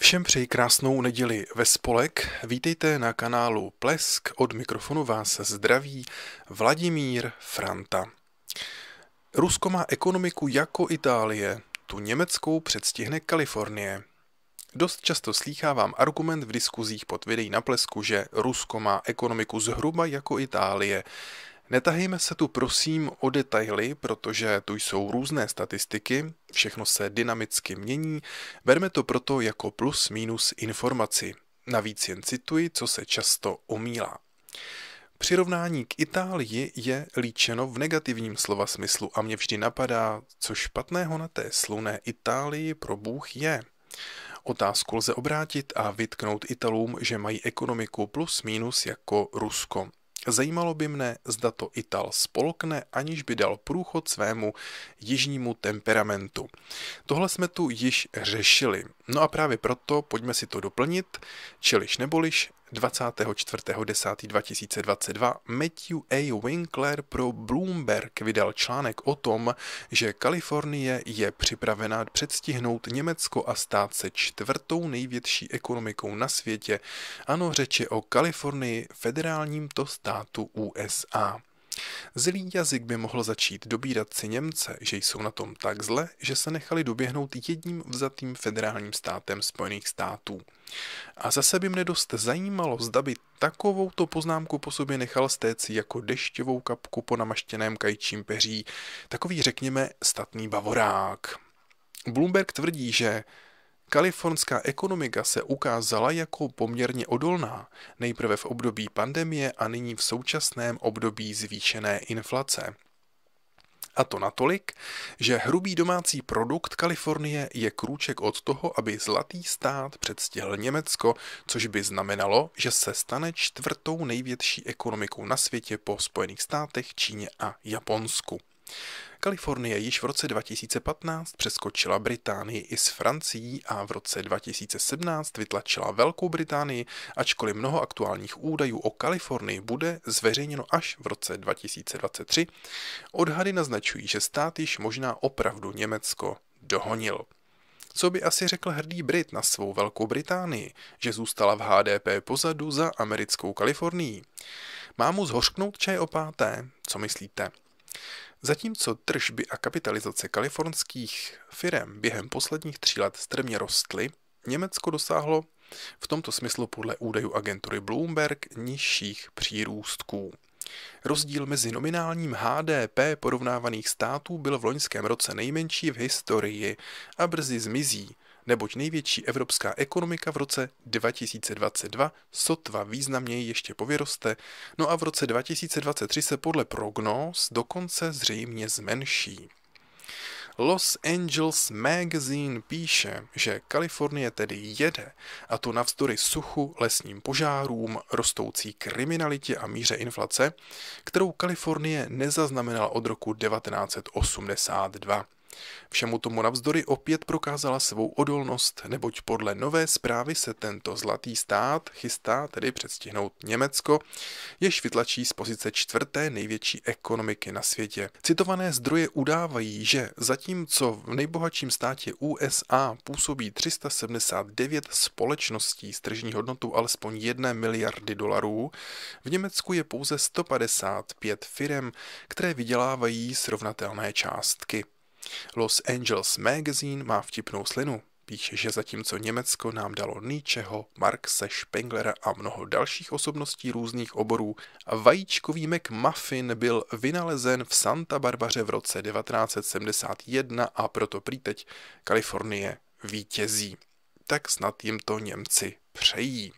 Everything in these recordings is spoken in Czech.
Všem přeji krásnou neděli ve spolek. Vítejte na kanálu Plesk. Od mikrofonu vás zdraví Vladimír Franta. Rusko má ekonomiku jako Itálie, tu německou předstihne Kalifornie. Dost často slýchávám argument v diskuzích pod videí na Plesku, že Rusko má ekonomiku zhruba jako Itálie. Netahejme se tu prosím o detaily, protože tu jsou různé statistiky, všechno se dynamicky mění, berme to proto jako plus minus informaci. Navíc jen cituji, co se často omílá. Přirovnání k Itálii je líčeno v negativním slova smyslu a mě vždy napadá, co špatného na té sluné Itálii pro Bůh je. Otázku lze obrátit a vytknout Italům, že mají ekonomiku plus minus jako Rusko. Zajímalo by mne, zda to Ital spolkne, aniž by dal průchod svému jižnímu temperamentu. Tohle jsme tu již řešili. No a právě proto pojďme si to doplnit, čiliš neboliš 24.10.2022 Matthew A. Winkler pro Bloomberg vydal článek o tom, že Kalifornie je připravená předstihnout Německo a stát se čtvrtou největší ekonomikou na světě. Ano, řeče o Kalifornii, federálním to státu USA. Zlý jazyk by mohl začít dobírat si Němce, že jsou na tom tak zle, že se nechali doběhnout jedním vzatým federálním státem Spojených států. A zase by mne dost zajímalo, zda by takovouto poznámku po sobě nechal stéci jako dešťovou kapku po namaštěném kajčím peří, takový řekněme statný bavorák. Bloomberg tvrdí, že Kalifornská ekonomika se ukázala jako poměrně odolná, nejprve v období pandemie a nyní v současném období zvýšené inflace. A to natolik, že hrubý domácí produkt Kalifornie je krůček od toho, aby zlatý stát předstihl Německo, což by znamenalo, že se stane čtvrtou největší ekonomikou na světě po Spojených státech, Číně a Japonsku. Kalifornie již v roce 2015 přeskočila Británii i s Francií a v roce 2017 vytlačila Velkou Británii, ačkoliv mnoho aktuálních údajů o Kalifornii bude zveřejněno až v roce 2023. Odhady naznačují, že stát již možná opravdu Německo dohonil. Co by asi řekl hrdý Brit na svou Velkou Británii, že zůstala v HDP pozadu za americkou Kalifornií? Má mu zhořknout čaj o páté? Co myslíte? Zatímco tržby a kapitalizace kalifornských firm během posledních tří let strmě rostly, Německo dosáhlo v tomto smyslu podle údajů agentury Bloomberg nižších přírůstků. Rozdíl mezi nominálním HDP porovnávaných států byl v loňském roce nejmenší v historii a brzy zmizí, neboť největší evropská ekonomika v roce 2022 sotva významněji ještě povyroste, no a v roce 2023 se podle prognóz dokonce zřejmě zmenší. Los Angeles Magazine píše, že Kalifornie tedy jede, a to navzdory suchu, lesním požárům, rostoucí kriminalitě a míře inflace, kterou Kalifornie nezaznamenala od roku 1982. Všemu tomu navzdory opět prokázala svou odolnost, neboť podle nové zprávy se tento zlatý stát chystá tedy předstihnout Německo, jež vytlačí z pozice čtvrté největší ekonomiky na světě. Citované zdroje udávají, že zatímco v nejbohatším státě USA působí 379 společností s tržní hodnotou alespoň 1 miliardy dolarů, v Německu je pouze 155 firm, které vydělávají srovnatelné částky. Los Angeles Magazine má vtipnou slinu. Píše, že zatímco Německo nám dalo Nietzscheho, Markse, Spenglera a mnoho dalších osobností různých oborů, vajíčkový McMuffin byl vynalezen v Santa Barbaře v roce 1971 a proto prý teď Kalifornie vítězí. Tak snad jim to Němci přejí.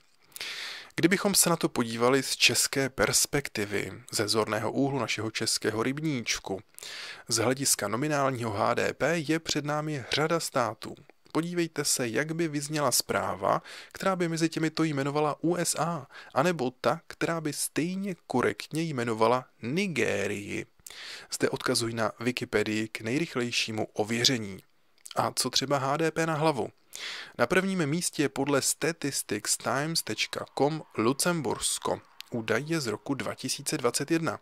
Kdybychom se na to podívali z české perspektivy, ze zorného úhlu našeho českého rybníčku, z hlediska nominálního HDP je před námi řada států. Podívejte se, jak by vyzněla zpráva, která by mezi těmito jmenovala USA, anebo ta, která by stejně korektně jmenovala Nigérii. Zde odkazují na Wikipedii k nejrychlejšímu ověření. A co třeba HDP na hlavu? Na prvním místě je podle statisticstimes.com Lucembursko. Údaj je z roku 2021.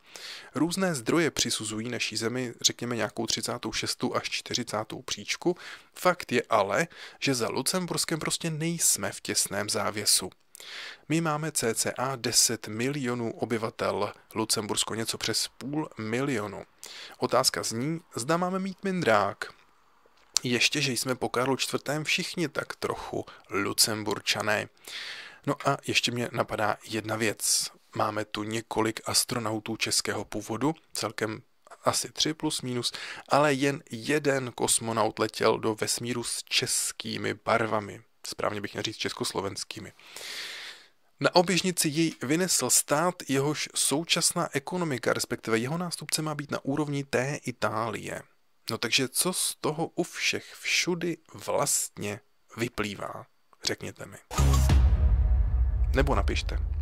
Různé zdroje přisuzují naší zemi, řekněme nějakou 36. až 40. příčku. Fakt je ale, že za Lucemburskem prostě nejsme v těsném závěsu. My máme cca 10 milionů obyvatel, Lucembursko něco přes půl milionu. Otázka zní, zda máme mít mindrák. Ještě, že jsme po Karlu IV. všichni tak trochu lucemburčané. No a ještě mě napadá jedna věc. Máme tu několik astronautů českého původu, celkem asi tři plus minus, ale jen jeden kosmonaut letěl do vesmíru s českými barvami. Správně bych měl říct československými. Na oběžnici jej vynesl stát, jehož současná ekonomika, respektive jeho nástupce má být na úrovni té Itálie. No takže co z toho u všech všudy vlastně vyplývá? Řekněte mi. Nebo napište.